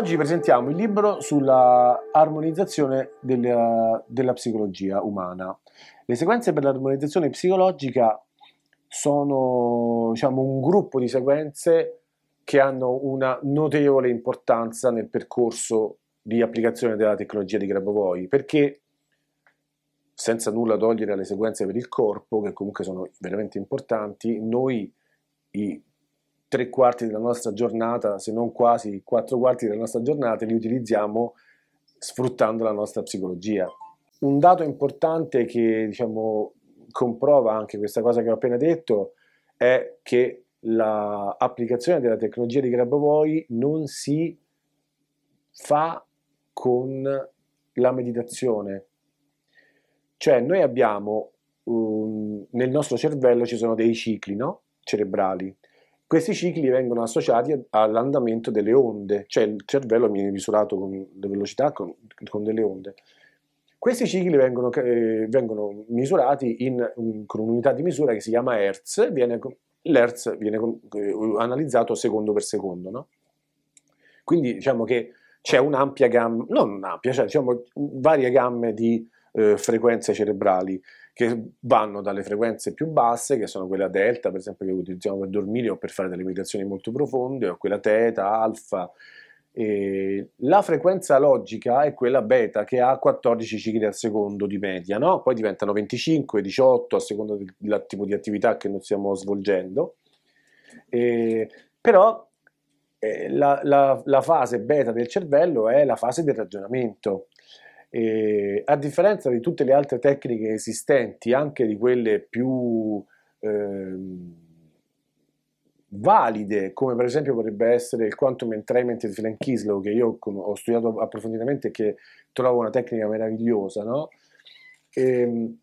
Oggi presentiamo il libro sulla armonizzazione della, della psicologia umana. Le sequenze per l'armonizzazione psicologica sono diciamo, un gruppo di sequenze che hanno una notevole importanza nel percorso di applicazione della tecnologia di Grabovoi, perché senza nulla togliere alle sequenze per il corpo, che comunque sono veramente importanti, noi i tre quarti della nostra giornata, se non quasi quattro quarti della nostra giornata, li utilizziamo sfruttando la nostra psicologia. Un dato importante che diciamo, comprova anche questa cosa che ho appena detto è che l'applicazione della tecnologia di Grabovoi non si fa con la meditazione. Cioè noi abbiamo, um, nel nostro cervello ci sono dei cicli no? cerebrali questi cicli vengono associati all'andamento delle onde, cioè il cervello viene misurato con le velocità con, con delle onde. Questi cicli vengono, eh, vengono misurati in, in, mm, con un'unità di misura che si chiama Hertz, viene, l'Hertz viene eh, analizzato secondo per secondo. No? Quindi diciamo che c'è un'ampia gamma, non un'ampia, cioè diciamo varie gamme di eh, frequenze cerebrali che vanno dalle frequenze più basse, che sono quella delta, per esempio, che utilizziamo per dormire o per fare delle meditazioni molto profonde, o quella teta, alfa. E la frequenza logica è quella beta che ha 14 cicli al secondo di media, no? poi diventano 25, 18 a seconda del tipo di attività che noi stiamo svolgendo. E, però eh, la, la, la fase beta del cervello è la fase del ragionamento e a differenza di tutte le altre tecniche esistenti, anche di quelle più eh, valide, come per esempio potrebbe essere il quantum entrainment di Frank Kislow, che io ho studiato approfonditamente e che trovo una tecnica meravigliosa, no? E, ehm,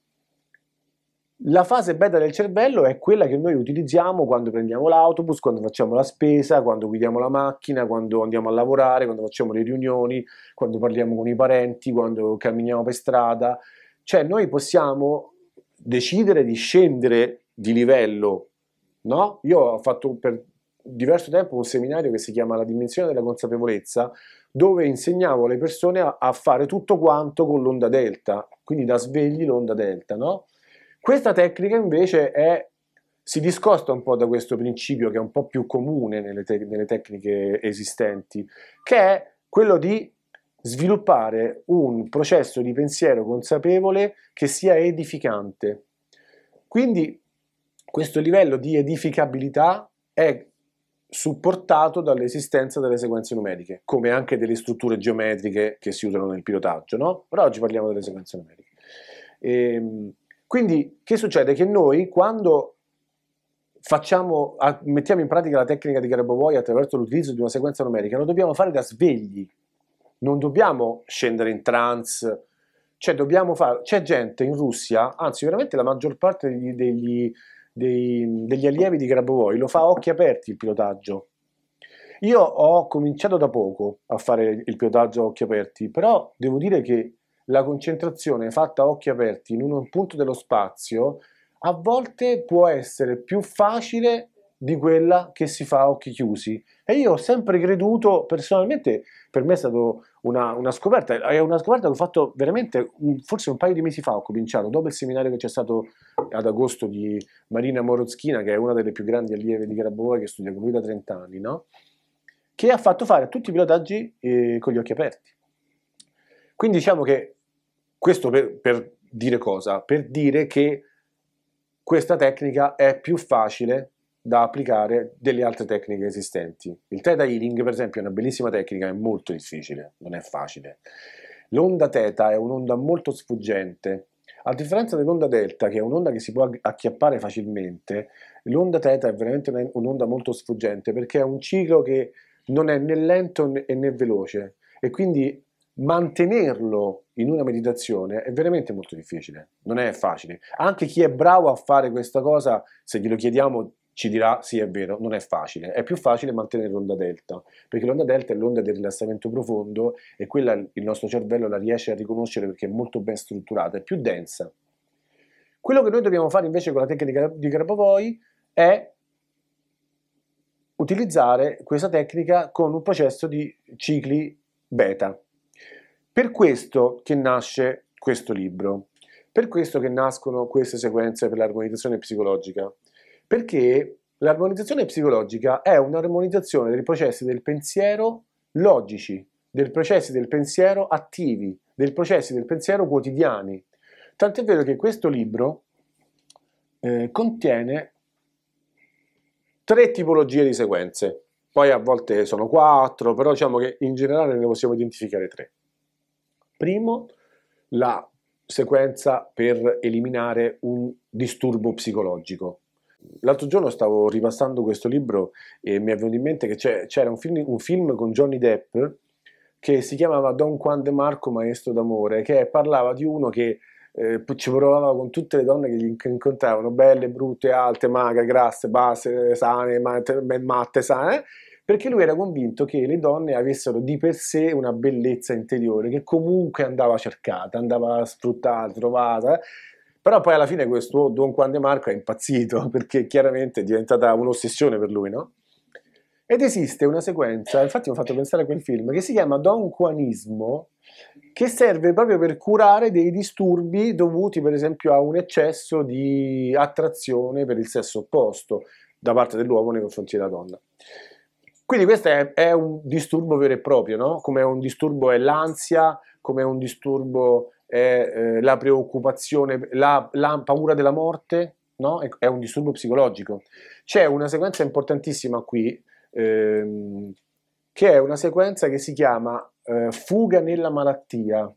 la fase beta del cervello è quella che noi utilizziamo quando prendiamo l'autobus, quando facciamo la spesa, quando guidiamo la macchina, quando andiamo a lavorare, quando facciamo le riunioni, quando parliamo con i parenti, quando camminiamo per strada. Cioè noi possiamo decidere di scendere di livello, no? Io ho fatto per diverso tempo un seminario che si chiama La dimensione della consapevolezza, dove insegnavo alle persone a, a fare tutto quanto con l'onda delta, quindi da svegli l'onda delta, no? Questa tecnica invece è, si discosta un po' da questo principio che è un po' più comune nelle, te nelle tecniche esistenti, che è quello di sviluppare un processo di pensiero consapevole che sia edificante. Quindi questo livello di edificabilità è supportato dall'esistenza delle sequenze numeriche, come anche delle strutture geometriche che si usano nel pilotaggio, no? Però oggi parliamo delle sequenze numeriche. Ehm, quindi che succede? Che noi quando facciamo, mettiamo in pratica la tecnica di Grabovoi attraverso l'utilizzo di una sequenza numerica, lo dobbiamo fare da svegli, non dobbiamo scendere in trance, cioè dobbiamo fare, c'è gente in Russia, anzi veramente la maggior parte degli, degli, degli, degli allievi di Grabovoi lo fa a occhi aperti il pilotaggio. Io ho cominciato da poco a fare il pilotaggio a occhi aperti, però devo dire che la concentrazione fatta a occhi aperti in un punto dello spazio a volte può essere più facile di quella che si fa a occhi chiusi. E io ho sempre creduto, personalmente, per me è stata una, una, scoperta, è una scoperta che ho fatto veramente forse un paio di mesi fa, ho cominciato, dopo il seminario che c'è stato ad agosto di Marina Morozchina, che è una delle più grandi allieve di Grabovoi, che studia con lui da 30 anni, no? che ha fatto fare tutti i pilotaggi eh, con gli occhi aperti. Quindi diciamo che questo per, per dire cosa? Per dire che questa tecnica è più facile da applicare delle altre tecniche esistenti. Il theta healing, per esempio, è una bellissima tecnica, è molto difficile, non è facile. L'onda theta è un'onda molto sfuggente. A differenza dell'onda delta, che è un'onda che si può acchiappare facilmente, l'onda theta è veramente un'onda molto sfuggente perché è un ciclo che non è né lento né veloce e quindi mantenerlo in una meditazione è veramente molto difficile, non è facile. Anche chi è bravo a fare questa cosa, se glielo chiediamo, ci dirà sì è vero, non è facile. È più facile mantenere l'onda delta, perché l'onda delta è l'onda del rilassamento profondo e quella il nostro cervello la riesce a riconoscere perché è molto ben strutturata, è più densa. Quello che noi dobbiamo fare invece con la tecnica di Grabovoi è utilizzare questa tecnica con un processo di cicli beta, per questo che nasce questo libro, per questo che nascono queste sequenze per l'armonizzazione psicologica, perché l'armonizzazione psicologica è un'armonizzazione dei processi del pensiero logici, dei processi del pensiero attivi, dei processi del pensiero quotidiani. Tant'è vero che questo libro eh, contiene tre tipologie di sequenze, poi a volte sono quattro, però diciamo che in generale ne possiamo identificare tre. Primo, la sequenza per eliminare un disturbo psicologico. L'altro giorno stavo ripassando questo libro e mi è venuto in mente che c'era un film, un film con Johnny Depp che si chiamava Don Juan de Marco Maestro d'Amore, che parlava di uno che eh, ci provava con tutte le donne che gli incontravano, belle, brutte, alte, magre, grasse, basse, sane, matte, matte sane, perché lui era convinto che le donne avessero di per sé una bellezza interiore che comunque andava cercata, andava sfruttata, trovata. Eh. Però poi alla fine questo Don Juan de Marco è impazzito perché chiaramente è diventata un'ossessione per lui, no? Ed esiste una sequenza, infatti mi ha fatto pensare a quel film, che si chiama Don Juanismo, che serve proprio per curare dei disturbi dovuti per esempio a un eccesso di attrazione per il sesso opposto da parte dell'uomo nei confronti della donna. Quindi questo è, è, un disturbo vero e proprio, no? come un disturbo è l'ansia, come un disturbo è eh, la preoccupazione, la, la, paura della morte, no? è, è, un disturbo psicologico. C'è una sequenza importantissima qui, ehm, che è una sequenza che si chiama eh, Fuga nella malattia.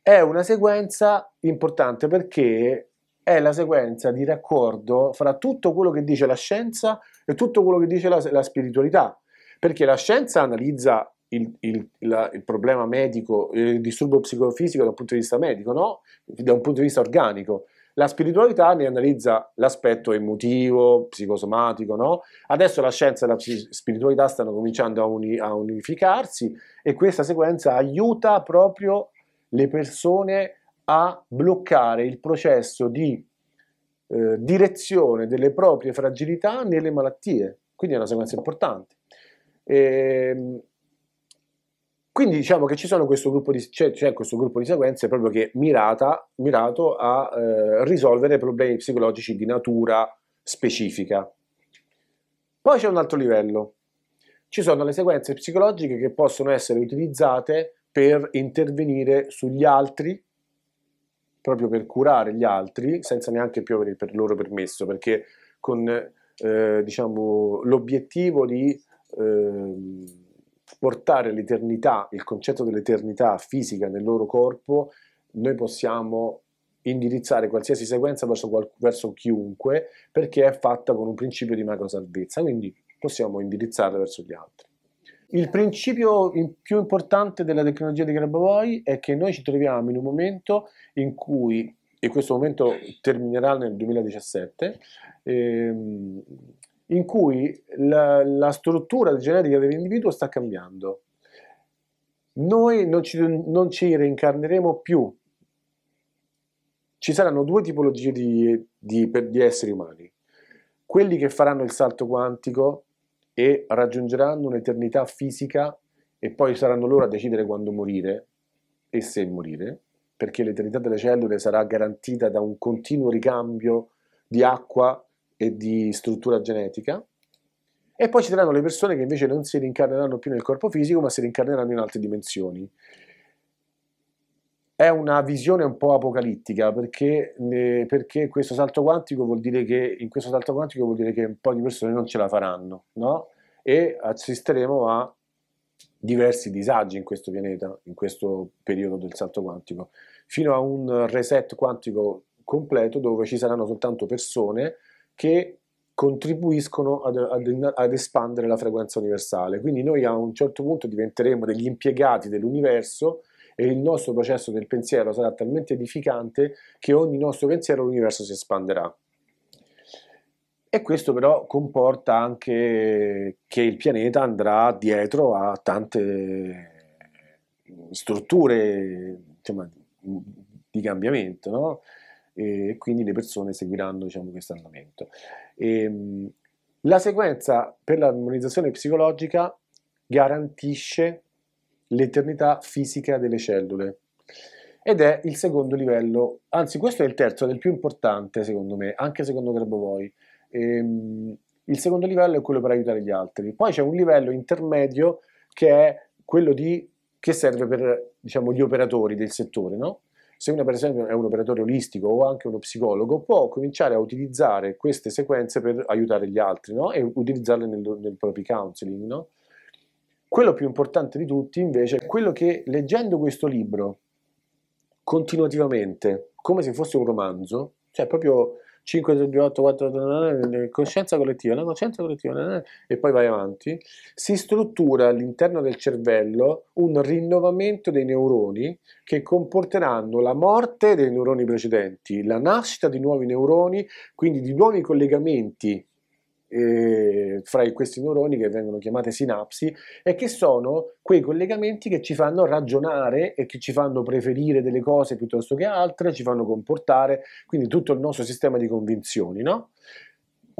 È una sequenza importante perché è la sequenza di raccordo fra tutto quello che dice la scienza è tutto quello che dice la, la spiritualità, perché la scienza analizza il, il, la, il, problema medico, il disturbo psicofisico dal punto di vista medico, no? da un punto di vista organico. La spiritualità ne analizza l'aspetto emotivo, psicosomatico, no? Adesso la scienza e la spiritualità stanno cominciando a, uni, a unificarsi e questa sequenza aiuta proprio le persone a bloccare il processo di eh, direzione delle proprie fragilità nelle malattie, quindi è una sequenza importante. E, ehm, quindi diciamo che ci sono questo gruppo di, c'è, cioè, c'è questo gruppo di sequenze proprio che è mirata, mirato a eh, risolvere problemi psicologici di natura specifica. Poi c'è un altro livello. Ci sono le sequenze psicologiche che possono essere utilizzate per intervenire sugli altri proprio per curare gli altri senza neanche più avere il loro permesso, perché con eh, diciamo, l'obiettivo di eh, portare l'eternità, il concetto dell'eternità fisica nel loro corpo, noi possiamo indirizzare qualsiasi sequenza verso, qual- verso chiunque perché è fatta con un principio di macro salvezza, quindi possiamo indirizzarla verso gli altri. Il principio più importante della tecnologia di Grabovoi è che noi ci troviamo in un momento in cui, e questo momento terminerà nel 2017, ehm, in cui la, la struttura genetica dell'individuo sta cambiando. Noi non ci, non ci reincarneremo più. Ci saranno due tipologie di, di, di esseri umani. Quelli che faranno il salto quantico e raggiungeranno un'eternità fisica e poi saranno loro a decidere quando morire e se morire, perché l'eternità delle cellule sarà garantita da un continuo ricambio di acqua e di struttura genetica. E poi ci saranno le persone che invece non si rincarneranno più nel corpo fisico, ma si rincarneranno in altre dimensioni è una visione un po' apocalittica perché, eh, perché, questo salto quantico vuol dire che in questo salto quantico vuol dire che un po' di persone non ce la faranno no? e assisteremo a diversi disagi in questo pianeta, in questo periodo del salto quantico, fino a un reset quantico completo dove ci saranno soltanto persone che contribuiscono ad, ad, ad espandere la frequenza universale. Quindi noi a un certo punto diventeremo degli impiegati dell'universo e il nostro processo del pensiero sarà talmente edificante che ogni nostro pensiero l'universo si espanderà. E questo però comporta anche che il pianeta andrà dietro a tante strutture diciamo, di cambiamento, no? e quindi le persone seguiranno diciamo, questo andamento. E, ehm, la sequenza per l'armonizzazione psicologica garantisce l'eternità fisica delle cellule ed è il secondo livello, anzi questo è il terzo ed è il più importante secondo me, anche secondo Grabovoi. Ehm, il secondo livello è quello per aiutare gli altri. Poi c'è un livello intermedio che è quello di, che serve per diciamo, gli operatori del settore. No? Se uno per esempio è un operatore olistico o anche uno psicologo, può cominciare a utilizzare queste sequenze per aiutare gli altri no? e utilizzarle nel, nel proprio counseling. No? Quello più importante di tutti invece è quello che leggendo questo libro continuativamente, come se fosse un romanzo, cioè proprio 5, 3, 2, 8, 4, 9, coscienza collettiva, la coscienza collettiva, e poi vai avanti, si struttura all'interno del cervello un rinnovamento dei neuroni che comporteranno la morte dei neuroni precedenti, la nascita di nuovi neuroni, quindi di nuovi collegamenti eh, fra questi neuroni che vengono chiamate sinapsi e che sono quei collegamenti che ci fanno ragionare e che ci fanno preferire delle cose piuttosto che altre, ci fanno comportare, quindi tutto il nostro sistema di convinzioni, no?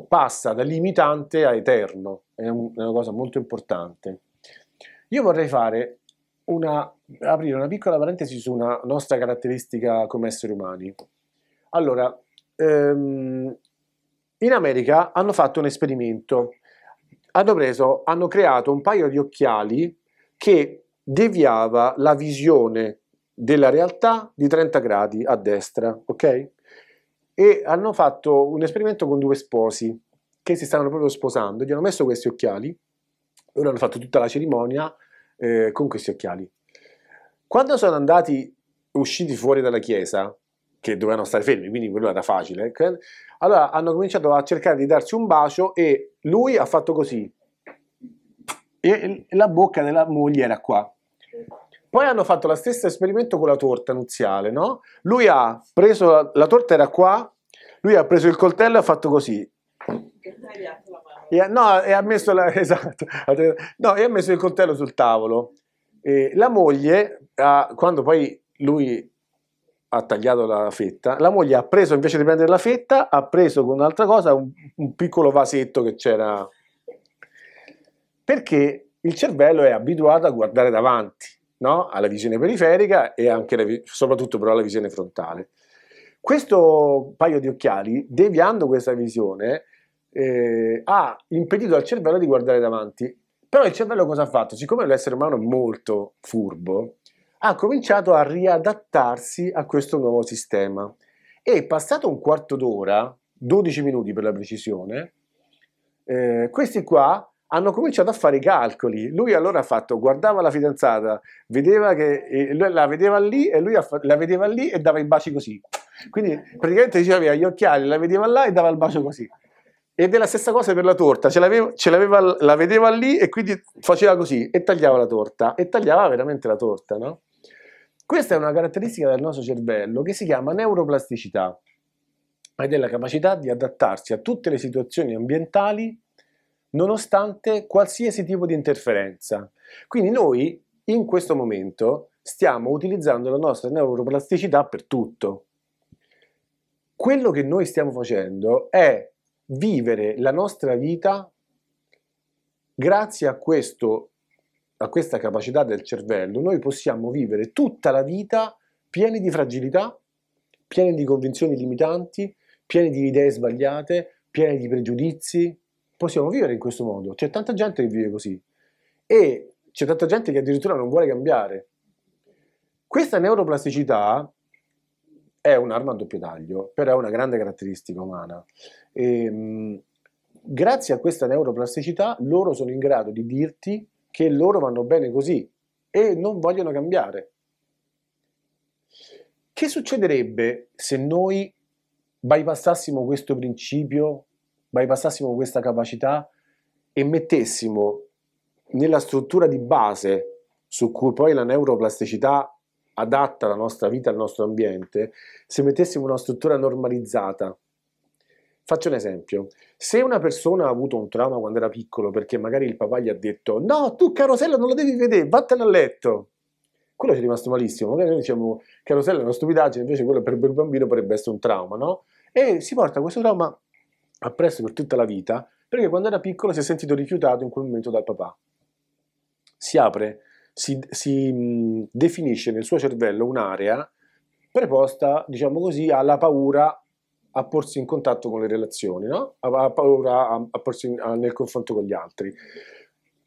Passa da limitante a eterno, è, un, è una cosa molto importante. Io vorrei fare una, aprire una piccola parentesi su una nostra caratteristica come esseri umani. Allora, ehm, in America hanno fatto un esperimento, hanno, preso, hanno creato un paio di occhiali che deviava la visione della realtà di 30 gradi a destra, ok? E hanno fatto un esperimento con due sposi che si stavano proprio sposando, gli hanno messo questi occhiali, loro hanno fatto tutta la cerimonia eh, con questi occhiali. Quando sono andati, usciti fuori dalla chiesa, che dovevano stare fermi, quindi quello era facile. Eh, allora hanno cominciato a cercare di darsi un bacio e lui ha fatto così. E la bocca della moglie era qua. Poi hanno fatto lo stesso esperimento con la torta nuziale, no? Lui ha preso, la, la torta era qua, lui ha preso il coltello e ha fatto così. E ha, no, e ha messo la, esatto, no, e ha messo il coltello sul tavolo. E la moglie, ha, quando poi lui ha tagliato la fetta, la moglie ha preso invece di prendere la fetta, ha preso con un'altra cosa un, un piccolo vasetto che c'era. Perché il cervello è abituato a guardare davanti, no? alla visione periferica e anche la, soprattutto però alla visione frontale. Questo paio di occhiali, deviando questa visione, eh, ha impedito al cervello di guardare davanti. Però il cervello cosa ha fatto? Siccome l'essere umano è molto furbo, ha cominciato a riadattarsi a questo nuovo sistema e passato un quarto d'ora, 12 minuti per la precisione, eh, questi qua hanno cominciato a fare i calcoli. Lui allora ha fatto, guardava la fidanzata, vedeva che eh, la vedeva lì e lui la vedeva lì e dava i baci così. Quindi praticamente diceva gli occhiali, la vedeva là e dava il bacio così. Ed è la stessa cosa per la torta, ce l'aveva, ce l'aveva, la vedeva lì e quindi faceva così e tagliava la torta e tagliava veramente la torta, no? Questa è una caratteristica del nostro cervello che si chiama neuroplasticità ed è la capacità di adattarsi a tutte le situazioni ambientali nonostante qualsiasi tipo di interferenza. Quindi noi in questo momento stiamo utilizzando la nostra neuroplasticità per tutto. Quello che noi stiamo facendo è vivere la nostra vita grazie a questo a questa capacità del cervello, noi possiamo vivere tutta la vita pieni di fragilità, pieni di convinzioni limitanti, pieni di idee sbagliate, pieni di pregiudizi. Possiamo vivere in questo modo. C'è tanta gente che vive così e c'è tanta gente che addirittura non vuole cambiare. Questa neuroplasticità è un'arma a doppio taglio, però è una grande caratteristica umana. E, ehm, mh, grazie a questa neuroplasticità loro sono in grado di dirti che loro vanno bene così e non vogliono cambiare. Che succederebbe se noi bypassassimo questo principio, bypassassimo questa capacità e mettessimo nella struttura di base su cui poi la neuroplasticità adatta la nostra vita al nostro ambiente, se mettessimo una struttura normalizzata, Faccio un esempio. Se una persona ha avuto un trauma quando era piccolo perché magari il papà gli ha detto no, tu Carosella non lo devi vedere, vattene a letto. Quello ci è rimasto malissimo. Magari noi diciamo Carosella è una stupidaggine, invece quello per il bambino potrebbe essere un trauma, no? E si porta questo trauma appresso per tutta la vita perché quando era piccolo si è sentito rifiutato in quel momento dal papà. Si apre, si, si definisce nel suo cervello un'area preposta, diciamo così, alla paura a porsi in contatto con le relazioni, no? ha paura a, a porsi in, a, nel confronto con gli altri.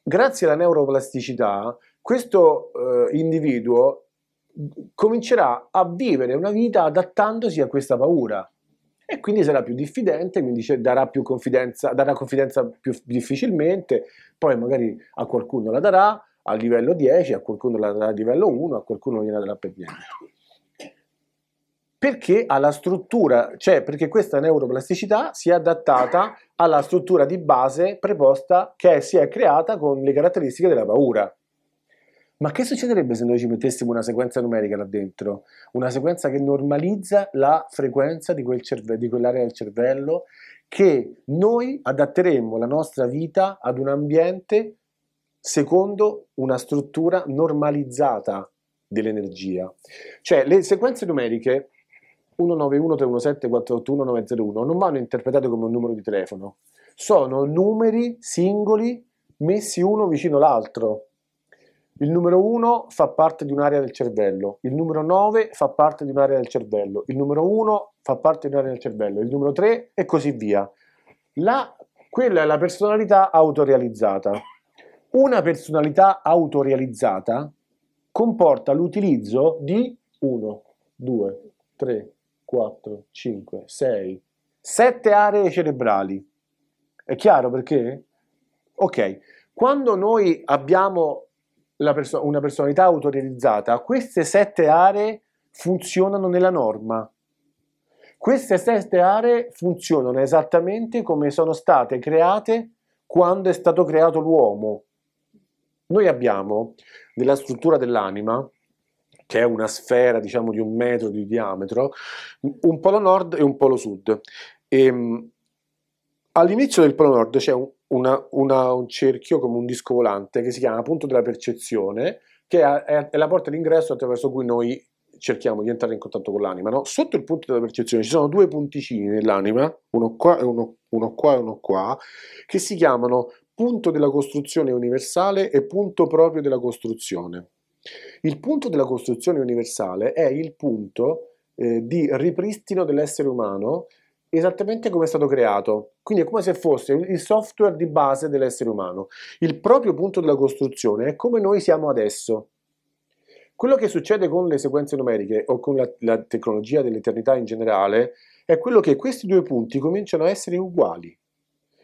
Grazie alla neuroplasticità, questo eh, individuo comincerà a vivere una vita adattandosi a questa paura e quindi sarà più diffidente, quindi darà, più confidenza, darà confidenza più difficilmente, poi magari a qualcuno la darà a livello 10, a qualcuno la darà a livello 1, a qualcuno non gliela darà per niente perché alla struttura, cioè perché questa neuroplasticità si è adattata alla struttura di base preposta che si è creata con le caratteristiche della paura. Ma che succederebbe se noi ci mettessimo una sequenza numerica là dentro? Una sequenza che normalizza la frequenza di, quel cerve- di quell'area del cervello che noi adatteremmo la nostra vita ad un ambiente secondo una struttura normalizzata dell'energia. Cioè le sequenze numeriche 191 317 481 901 non vanno interpretati come un numero di telefono, sono numeri singoli messi uno vicino all'altro. Il numero 1 fa parte di un'area del cervello, il numero 9 fa parte di un'area del cervello, il numero 1 fa parte di un'area del cervello, il numero 3 e così via. La, quella è la personalità autorealizzata. Una personalità autorealizzata comporta l'utilizzo di 1, 2, 3, 4, 5, 6, 7 aree cerebrali. È chiaro perché? Ok, quando noi abbiamo perso una personalità autorizzata, queste sette aree funzionano nella norma. Queste sette aree funzionano esattamente come sono state create quando è stato creato l'uomo. Noi abbiamo nella struttura dell'anima che è una sfera diciamo di un metro di diametro, un polo nord e un polo sud. E, ehm, all'inizio del polo nord c'è un, una, una, un cerchio come un disco volante che si chiama punto della percezione, che è, è la porta d'ingresso attraverso cui noi cerchiamo di entrare in contatto con l'anima. No? Sotto il punto della percezione ci sono due punticini nell'anima, uno qua e uno, uno qua e uno qua, che si chiamano punto della costruzione universale e punto proprio della costruzione. Il punto della costruzione universale è il punto eh, di ripristino dell'essere umano esattamente come è stato creato. Quindi è come se fosse il software di base dell'essere umano. Il proprio punto della costruzione è come noi siamo adesso. Quello che succede con le sequenze numeriche o con la, la tecnologia dell'eternità in generale è quello che questi due punti cominciano a essere uguali.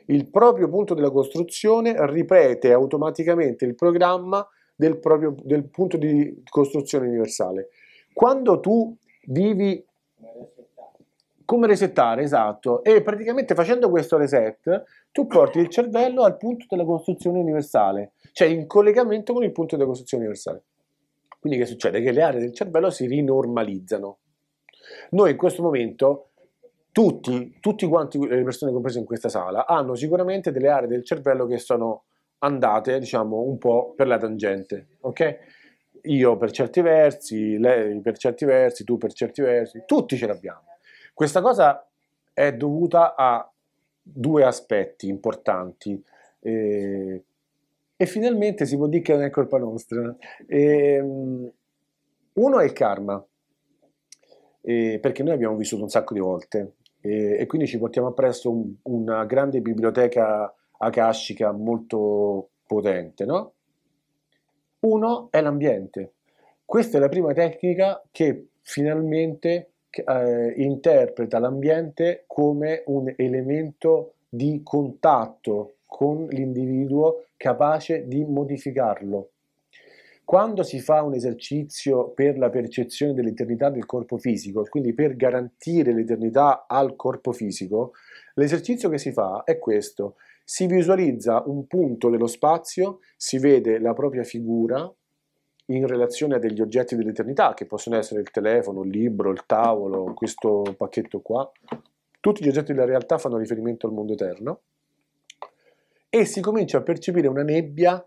Il proprio punto della costruzione ripete automaticamente il programma del, proprio, del punto di costruzione universale. Quando tu vivi come resettare, esatto, e praticamente facendo questo reset tu porti il cervello al punto della costruzione universale, cioè in collegamento con il punto della costruzione universale. Quindi che succede? Che le aree del cervello si rinormalizzano. Noi in questo momento tutti, tutti quanti le persone comprese in questa sala hanno sicuramente delle aree del cervello che sono andate diciamo un po' per la tangente, ok? Io per certi versi, lei per certi versi, tu per certi versi, tutti ce l'abbiamo. Questa cosa è dovuta a due aspetti importanti eh, e finalmente si può dire che non è colpa nostra. Eh, uno è il karma, eh, perché noi abbiamo vissuto un sacco di volte e quindi ci portiamo appresso un, una grande biblioteca akashica molto potente, no? Uno è l'ambiente. Questa è la prima tecnica che finalmente eh, interpreta l'ambiente come un elemento di contatto con l'individuo capace di modificarlo. Quando si fa un esercizio per la percezione dell'eternità del corpo fisico, quindi per garantire l'eternità al corpo fisico, l'esercizio che si fa è questo, si visualizza un punto dello spazio, si vede la propria figura in relazione a degli oggetti dell'eternità, che possono essere il telefono, il libro, il tavolo, questo pacchetto qua. Tutti gli oggetti della realtà fanno riferimento al mondo eterno e si comincia a percepire una nebbia,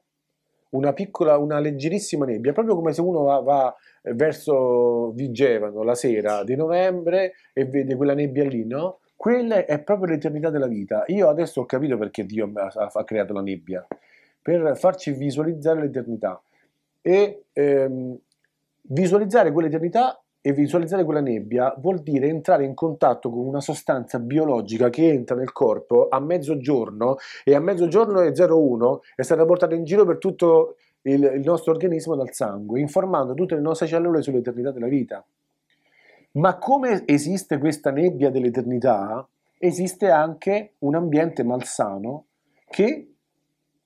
una piccola, una leggerissima nebbia, proprio come se uno va, va verso Vigevano la sera di novembre e vede quella nebbia lì, no? quella è proprio l'eternità della vita. Io adesso ho capito perché Dio ha, creato la nebbia, per farci visualizzare l'eternità e ehm, visualizzare quell'eternità e visualizzare quella nebbia vuol dire entrare in contatto con una sostanza biologica che entra nel corpo a mezzogiorno e a mezzogiorno e 01 è stata portata in giro per tutto il, il nostro organismo dal sangue, informando tutte le nostre cellule sull'eternità della vita. Ma come esiste questa nebbia dell'eternità, esiste anche un ambiente malsano che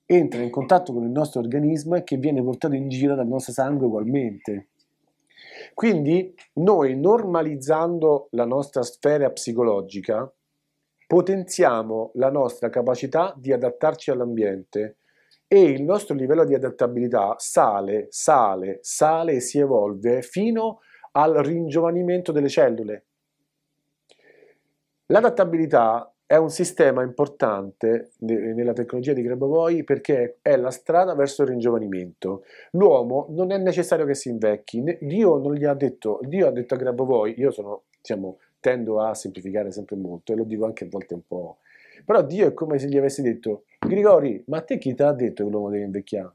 entra in contatto con il nostro organismo e che viene portato in giro dal nostro sangue ugualmente. Quindi noi normalizzando la nostra sfera psicologica potenziamo la nostra capacità di adattarci all'ambiente e il nostro livello di adattabilità sale, sale, sale e si evolve fino a al ringiovanimento delle cellule. L'adattabilità è un sistema importante nella tecnologia di Grabovoi perché è la strada verso il ringiovanimento. L'uomo non è necessario che si invecchi. Dio non gli ha detto, Dio ha detto a Grabovoi, io sono, diciamo, tendo a semplificare sempre molto e lo dico anche a volte un po'. Però Dio è come se gli avesse detto, Grigori, ma a te chi ti ha detto che l'uomo deve invecchiare?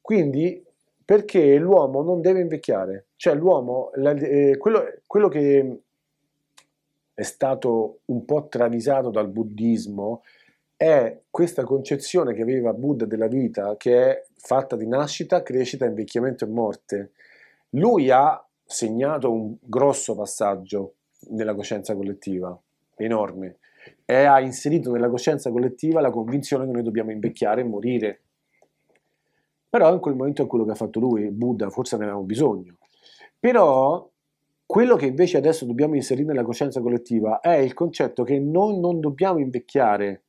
Quindi perché l'uomo non deve invecchiare? cioè l'uomo, eh, quello, quello, che è stato un po' travisato dal buddismo è questa concezione che aveva Buddha della vita, che è fatta di nascita, crescita, invecchiamento e morte. Lui ha segnato un grosso passaggio nella coscienza collettiva, enorme, e ha inserito nella coscienza collettiva la convinzione che noi dobbiamo invecchiare e morire. Però in quel momento è quello che ha fatto lui, Buddha, forse ne avevamo bisogno. Però quello che invece adesso dobbiamo inserire nella coscienza collettiva è il concetto che noi non dobbiamo invecchiare,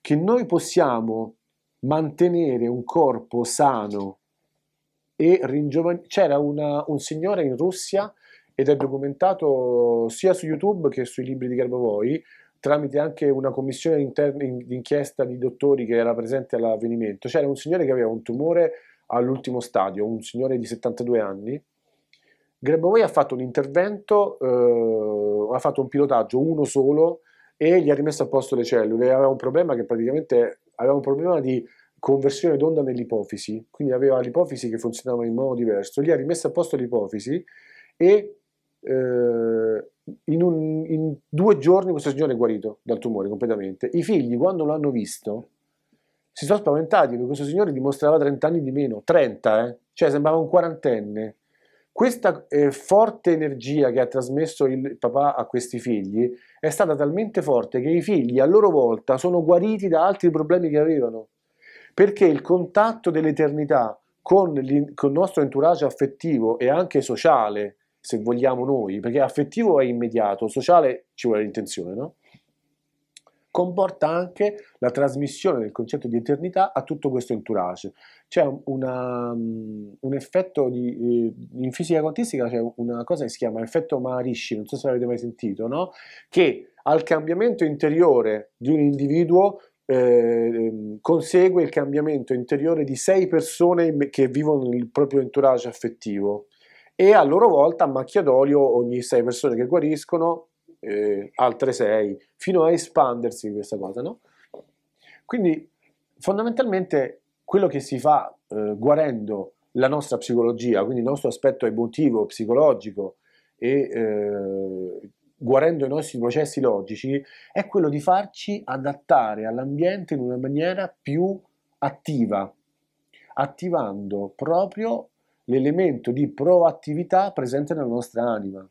che noi possiamo mantenere un corpo sano e ringiovanire. C'era una, un signore in Russia ed è documentato sia su YouTube che sui libri di Garbovoi, tramite anche una commissione d'inchiesta di dottori che era presente all'avvenimento. C'era un signore che aveva un tumore all'ultimo stadio, un signore di 72 anni, Grabovoi ha fatto un intervento, eh, ha fatto un pilotaggio, uno solo, e gli ha rimesso a posto le cellule. Aveva un problema che praticamente aveva un problema di conversione d'onda nell'ipofisi, quindi aveva l'ipofisi che funzionava in modo diverso. Gli ha rimesso a posto l'ipofisi e eh, in, un, in, due giorni questo signore è guarito dal tumore completamente. I figli, quando l'hanno visto, si sono spaventati perché questo signore dimostrava 30 anni di meno, 30, eh? cioè sembrava un quarantenne. Questa eh, forte energia che ha trasmesso il papà a questi figli è stata talmente forte che i figli a loro volta sono guariti da altri problemi che avevano, perché il contatto dell'eternità con, con il nostro entourage affettivo e anche sociale, se vogliamo noi, perché affettivo è immediato, sociale ci vuole l'intenzione, no? comporta anche la trasmissione del concetto di eternità a tutto questo entourage. C'è una, mm, un effetto di, eh, in fisica quantistica c'è una cosa che si chiama effetto Maharishi, non so se l'avete mai sentito, no? che al cambiamento interiore di un individuo eh, ehm, consegue il cambiamento interiore di sei persone che vivono il proprio entourage affettivo e a loro volta a macchia d'olio ogni sei persone che guariscono eh, altre sei, fino a espandersi questa cosa, no? Quindi fondamentalmente quello che si fa eh, guarendo la nostra psicologia, quindi il nostro aspetto emotivo, psicologico e eh, guarendo i nostri processi logici, è quello di farci adattare all'ambiente in una maniera più attiva, attivando proprio l'elemento di proattività presente nella nostra anima.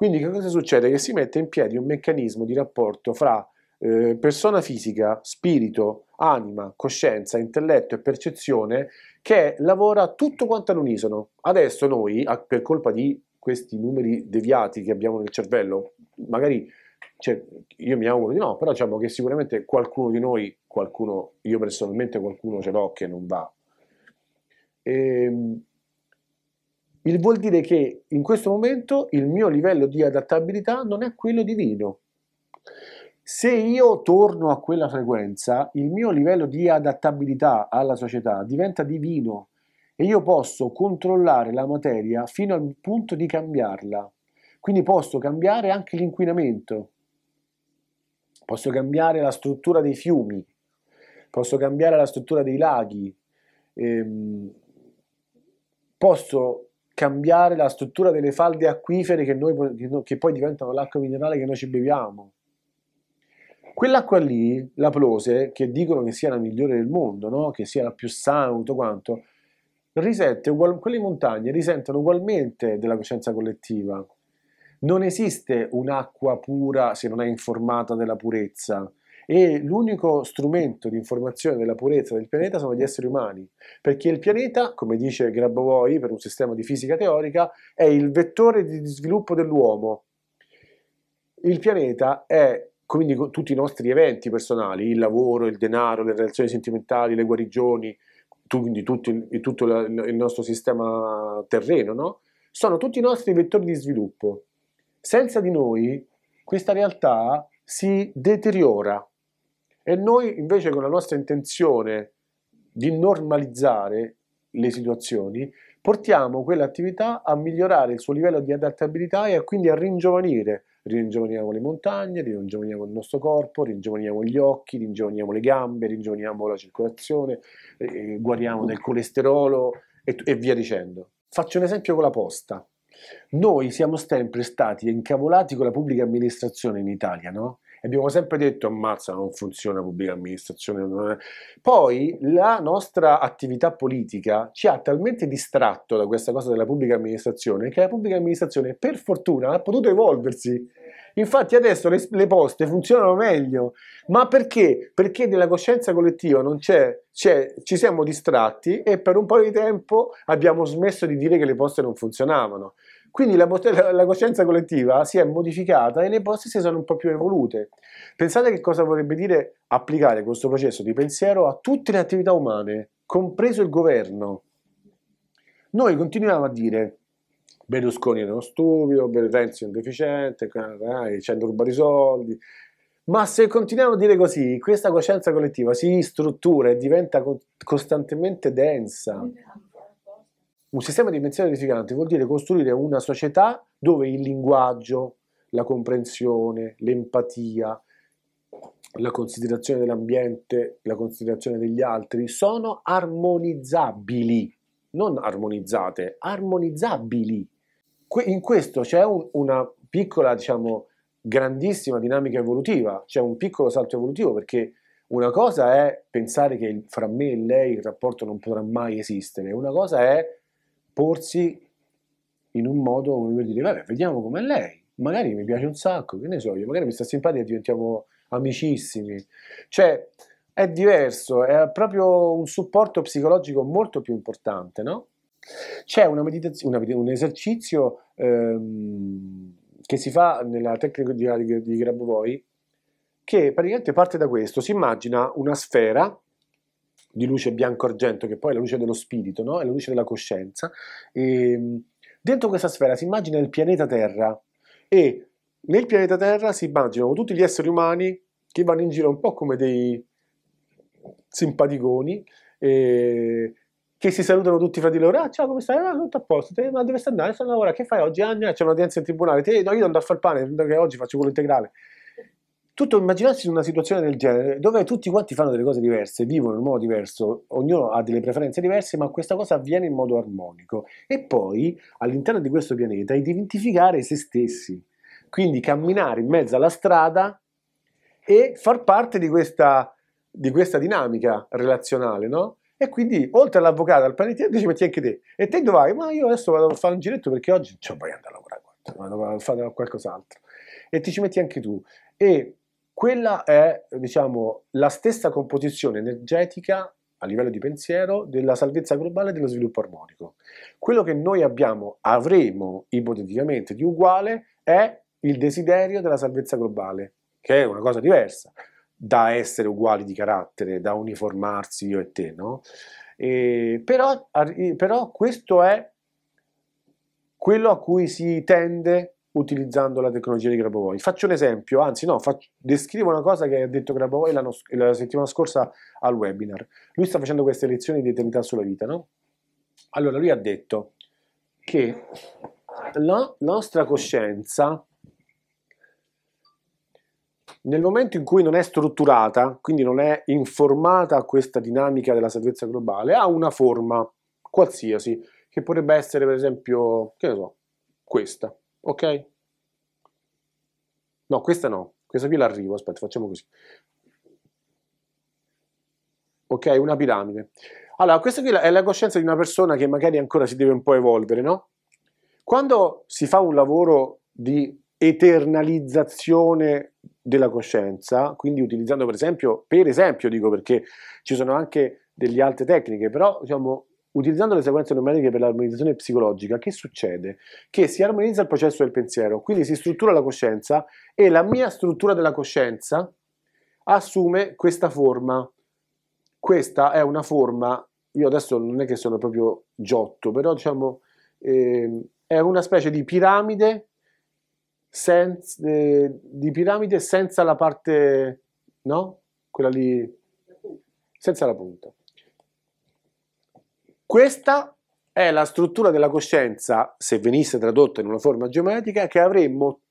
Quindi che cosa succede? Che si mette in piedi un meccanismo di rapporto fra eh, persona fisica, spirito, anima, coscienza, intelletto e percezione che lavora tutto quanto all'unisono. Adesso noi, per colpa di questi numeri deviati che abbiamo nel cervello, magari cioè, io mi auguro di no, però diciamo che sicuramente qualcuno di noi, qualcuno, io personalmente qualcuno ce l'ho che non va. Ehm, il vuol dire che in questo momento il mio livello di adattabilità non è quello divino. Se io torno a quella frequenza, il mio livello di adattabilità alla società diventa divino e io posso controllare la materia fino al punto di cambiarla. Quindi posso cambiare anche l'inquinamento, posso cambiare la struttura dei fiumi, posso cambiare la struttura dei laghi, ehm, posso cambiare la struttura delle falde acquifere che, noi, che poi diventano l'acqua minerale che noi ci beviamo. Quell'acqua lì, la Plose, che dicono che sia la migliore del mondo, no? che sia la più sana, tutto quanto, risente, ugual, quelle montagne risentono ugualmente della coscienza collettiva. Non esiste un'acqua pura se non è informata della purezza e l'unico strumento di informazione della purezza del pianeta sono gli esseri umani, perché il pianeta, come dice Grabovoi per un sistema di fisica teorica, è il vettore di sviluppo dell'uomo. Il pianeta è quindi tutti i nostri eventi personali, il lavoro, il denaro, le relazioni sentimentali, le guarigioni, quindi tutto, il, tutto il nostro sistema terreno, no? sono tutti i nostri vettori di sviluppo. Senza di noi questa realtà si deteriora, e noi invece con la nostra intenzione di normalizzare le situazioni, portiamo quell'attività a migliorare il suo livello di adattabilità e quindi a ringiovanire. Ringiovaniamo le montagne, ringiovaniamo il nostro corpo, ringiovaniamo gli occhi, ringiovaniamo le gambe, ringiovaniamo la circolazione, eh, eh guariamo del colesterolo e, e via dicendo. Faccio un esempio con la posta. Noi siamo sempre stati incavolati con la pubblica amministrazione in Italia, no? E abbiamo sempre detto, ammazza, non funziona la pubblica amministrazione. Poi la nostra attività politica ci ha talmente distratto da questa cosa della pubblica amministrazione che la pubblica amministrazione, per fortuna, ha potuto evolversi. Infatti adesso le, le, poste funzionano meglio, ma perché? Perché nella coscienza collettiva non c'è, ci siamo distratti e per un po' di tempo abbiamo smesso di dire che le poste non funzionavano. Quindi la, la, coscienza collettiva si è modificata e le ipotesi sono un po' più evolute. Pensate che cosa vorrebbe dire applicare questo processo di pensiero a tutte le attività umane, compreso il governo. Noi continuiamo a dire Berlusconi è uno stupido, Renzi è un deficiente, c'è ci hanno rubato i soldi. Ma se continuiamo a dire così, questa coscienza collettiva si struttura e diventa costantemente densa. Esatto. Un sistema di invenzione edificante vuol dire costruire una società dove il linguaggio, la comprensione, l'empatia, la considerazione dell'ambiente, la considerazione degli altri sono armonizzabili, non armonizzate, armonizzabili. In questo c'è un, una piccola, diciamo, grandissima dinamica evolutiva, c'è un piccolo salto evolutivo perché una cosa è pensare che fra me e lei il rapporto non potrà mai esistere, una cosa è porsi in un modo come per dire, vabbè, vediamo com'è lei, magari mi piace un sacco, che ne so io, magari mi sta simpatia e diventiamo amicissimi. Cioè, è diverso, è proprio un supporto psicologico molto più importante, no? C'è una meditazione, un esercizio ehm, che si fa nella tecnica di, di, di Grabovoi che praticamente parte da questo, si immagina una sfera di luce bianco-argento, che poi è la luce dello spirito, no? è la luce della coscienza. E ehm, dentro questa sfera si immagina il pianeta Terra e nel pianeta Terra si immaginano tutti gli esseri umani che vanno in giro un po' come dei simpaticoni eh, che si salutano tutti fra di loro, ah ciao come stai? Ah tutto a posto, te, ma dove stai andando? Sto a lavorare, che fai oggi? Ah c'è un'udienza in tribunale, te, no io devo andare a far pane, che oggi faccio quello integrale tutto immaginarsi una situazione del genere, dove tutti quanti fanno delle cose diverse, vivono in modo diverso, ognuno ha delle preferenze diverse, ma questa cosa avviene in modo armonico. E poi, all'interno di questo pianeta, identificare se stessi. Quindi camminare in mezzo alla strada e far parte di questa, di questa dinamica relazionale, no? E quindi, oltre all'avvocato, al panettiere, ci metti anche te. E te dove vai? Ma io adesso vado a fare un giretto perché oggi non voglio andare a lavorare, vado a fare qualcos'altro. E ti ci metti anche tu. E quella è, diciamo, la stessa composizione energetica a livello di pensiero della salvezza globale e dello sviluppo armonico. Quello che noi abbiamo, avremo ipoteticamente di uguale è il desiderio della salvezza globale, che è una cosa diversa da essere uguali di carattere, da uniformarsi io e te, no? E però, però questo è quello a cui si tende utilizzando la tecnologia di Grabovoi. Faccio un esempio, anzi no, faccio, descrivo una cosa che ha detto Grabovoi la, settimana scorsa al webinar. Lui sta facendo queste lezioni di eternità sulla vita, no? Allora, lui ha detto che la nostra coscienza, nel momento in cui non è strutturata, quindi non è informata a questa dinamica della salvezza globale, ha una forma qualsiasi, che potrebbe essere per esempio, che ne so, questa ok? No, questa no, questa qui l'arrivo, aspetta, facciamo così. Ok, una piramide. Allora, questa qui è la coscienza di una persona che magari ancora si deve un po' evolvere, no? Quando si fa un lavoro di eternalizzazione della coscienza, quindi utilizzando per esempio, per esempio dico perché ci sono anche delle altre tecniche, però diciamo Utilizzando le sequenze numeriche per l'armonizzazione psicologica, che succede? Che si armonizza il processo del pensiero, quindi si struttura la coscienza e la mia struttura della coscienza assume questa forma. Questa è una forma, io adesso non è che sono proprio giotto, però diciamo eh, è una specie di piramide, senz, eh, di piramide senza la parte, no? Quella lì, senza la punta. Questa è la struttura della coscienza, se venisse tradotta in una forma geometrica, che avremmo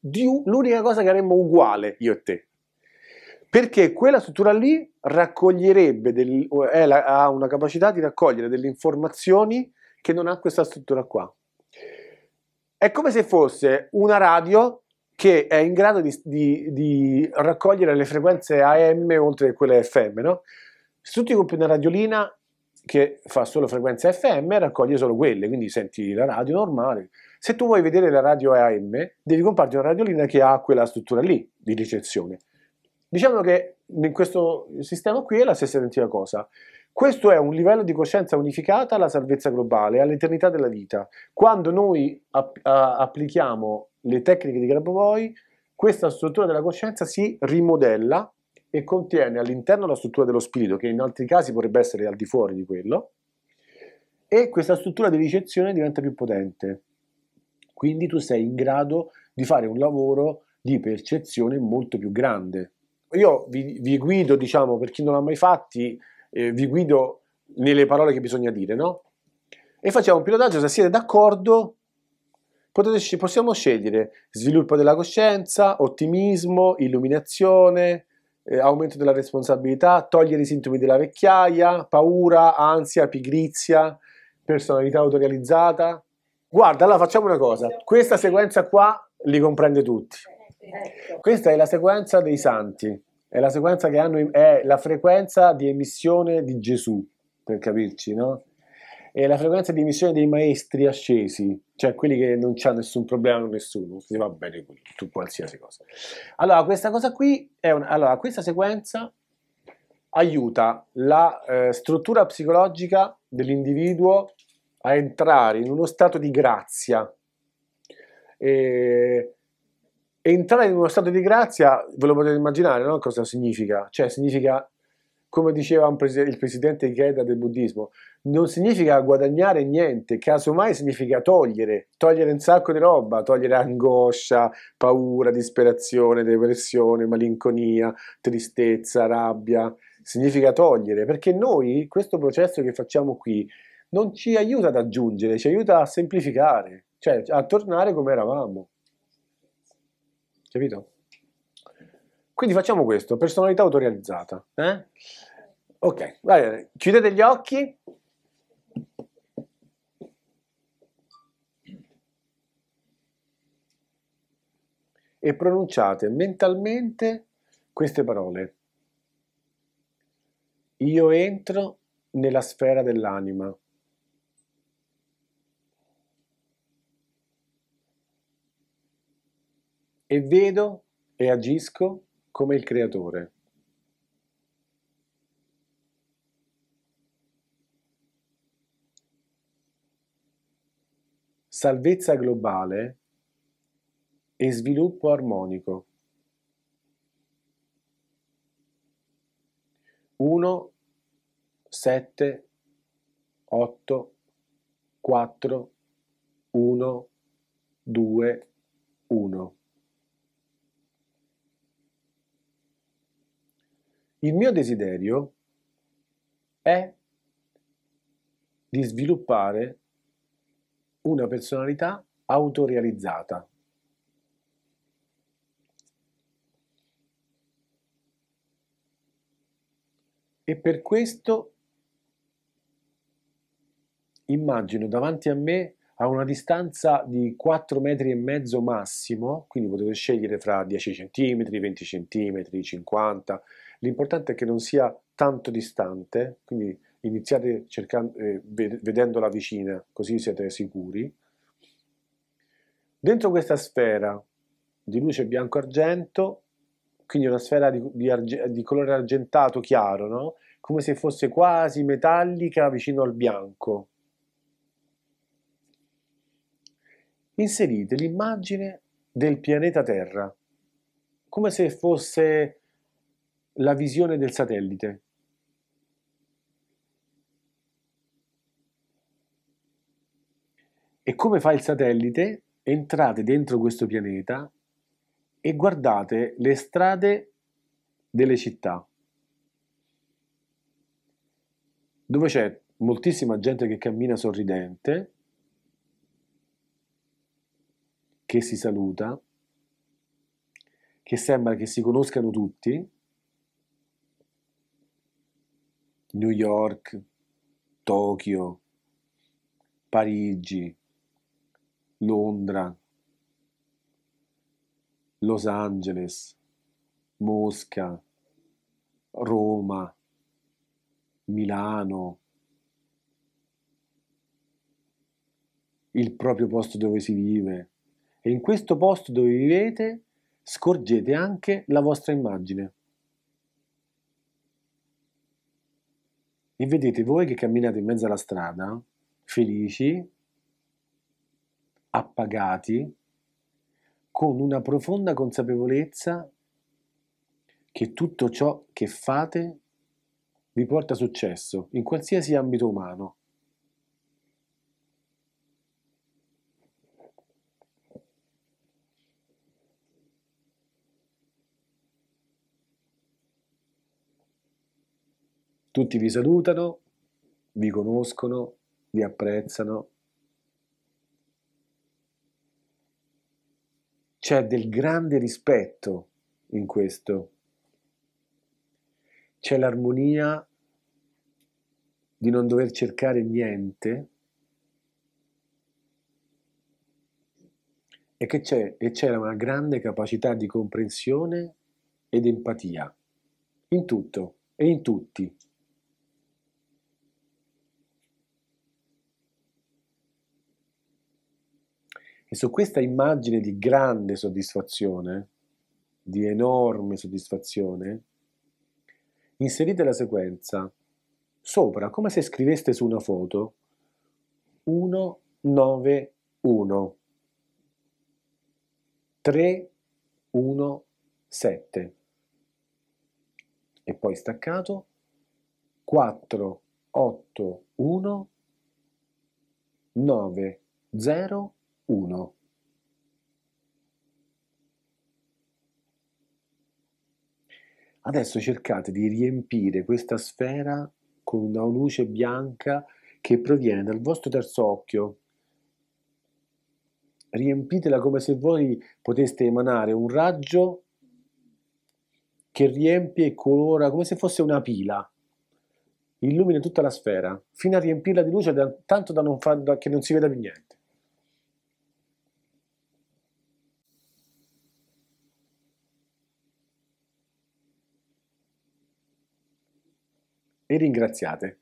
l'unica cosa che avremmo uguale io e te. Perché quella struttura lì raccoglierebbe, del, la, ha una capacità di raccogliere delle informazioni che non ha questa struttura qua. È come se fosse una radio che è in grado di, di, di raccogliere le frequenze AM oltre a quelle FM, no? Se tu ti compri una radiolina che fa solo frequenza FM e raccoglie solo quelle, quindi senti la radio normale. Se tu vuoi vedere la radio AM, devi comprarti una radiolina che ha quella struttura lì di ricezione. Diciamo che in questo sistema qui è la stessa identica cosa. Questo è un livello di coscienza unificata alla salvezza globale, all'eternità della vita. Quando noi app applichiamo le tecniche di Grabovoi, questa struttura della coscienza si rimodella e contiene all'interno la struttura dello spirito, che in altri casi potrebbe essere al di fuori di quello, e questa struttura di ricezione diventa più potente. Quindi tu sei in grado di fare un lavoro di percezione molto più grande. Io vi, vi guido, diciamo, per chi non l'ha mai fatti, eh, vi guido nelle parole che bisogna dire, no? E facciamo un pilotaggio, se siete d'accordo, potete, possiamo scegliere sviluppo della coscienza, ottimismo, illuminazione, eh, aumento della responsabilità, togliere i sintomi della vecchiaia, paura, ansia, pigrizia, personalità autorealizzata. Guarda, allora facciamo una cosa, questa sequenza qua li comprende tutti. Questa è la sequenza dei santi, è la sequenza che hanno, è la frequenza di emissione di Gesù, per capirci, no? è la frequenza di missione dei maestri ascesi, cioè quelli che non c'ha nessun problema con nessuno, si va bene con qualsiasi cosa. Allora, questa cosa qui è un, allora, questa sequenza aiuta la eh, struttura psicologica dell'individuo a entrare in uno stato di grazia. E, entrare in uno stato di grazia, ve lo potete immaginare, no? Cosa significa? Cioè, significa, come diceva pres il presidente Ikeda del buddismo, non significa guadagnare niente, casomai significa togliere, togliere un sacco di roba, togliere angoscia, paura, disperazione, depressione, malinconia, tristezza, rabbia, significa togliere, perché noi questo processo che facciamo qui non ci aiuta ad aggiungere, ci aiuta a semplificare, cioè a tornare come eravamo. Capito? Quindi facciamo questo, personalità autorializzata. Eh? Ok, vai chiudete gli occhi, e pronunciate mentalmente queste parole. Io entro nella sfera dell'anima. E vedo e agisco come il creatore. Salvezza globale e sviluppo armonico. 1, 7, 8, 4, 1, 2, 1. Il mio desiderio è di sviluppare una personalità autorealizzata. E per questo immagino davanti a me a una distanza di 4 metri e mezzo massimo, quindi potete scegliere fra 10 cm, 20 cm, 50 l'importante è che non sia tanto distante, quindi iniziate cercando, eh, vedendola vicina, così siete sicuri. Dentro questa sfera di luce bianco-argento quindi una sfera di, di, di colore argentato chiaro, no? come se fosse quasi metallica vicino al bianco. Inserite l'immagine del pianeta Terra, come se fosse la visione del satellite. E come fa il satellite? Entrate dentro questo pianeta e guardate le strade delle città, dove c'è moltissima gente che cammina sorridente, che si saluta, che sembra che si conoscano tutti, New York, Tokyo, Parigi, Londra, Los Angeles, Mosca, Roma, Milano, il proprio posto dove si vive. E in questo posto dove vivete scorgete anche la vostra immagine. E vedete voi che camminate in mezzo alla strada, felici, appagati, con una profonda consapevolezza che tutto ciò che fate vi porta successo in qualsiasi ambito umano. Tutti vi salutano, vi conoscono, vi apprezzano C'è del grande rispetto in questo. C'è l'armonia di non dover cercare niente e che c'è, e c'è una grande capacità di comprensione ed empatia in tutto e in tutti. E su questa immagine di grande soddisfazione, di enorme soddisfazione, inserite la sequenza sopra, come se scriveste su una foto, 1, 1, 9, 3, 1, 7. e poi staccato 4, 8, 1, 9, 481 90 1. Adesso cercate di riempire questa sfera con una luce bianca che proviene dal vostro terzo occhio. Riempitela come se voi poteste emanare un raggio che riempie e colora come se fosse una pila. Illumina tutta la sfera fino a riempirla di luce tanto da non far, da, che non si veda più niente. e ringraziate.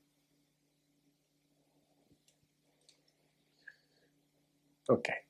Ok.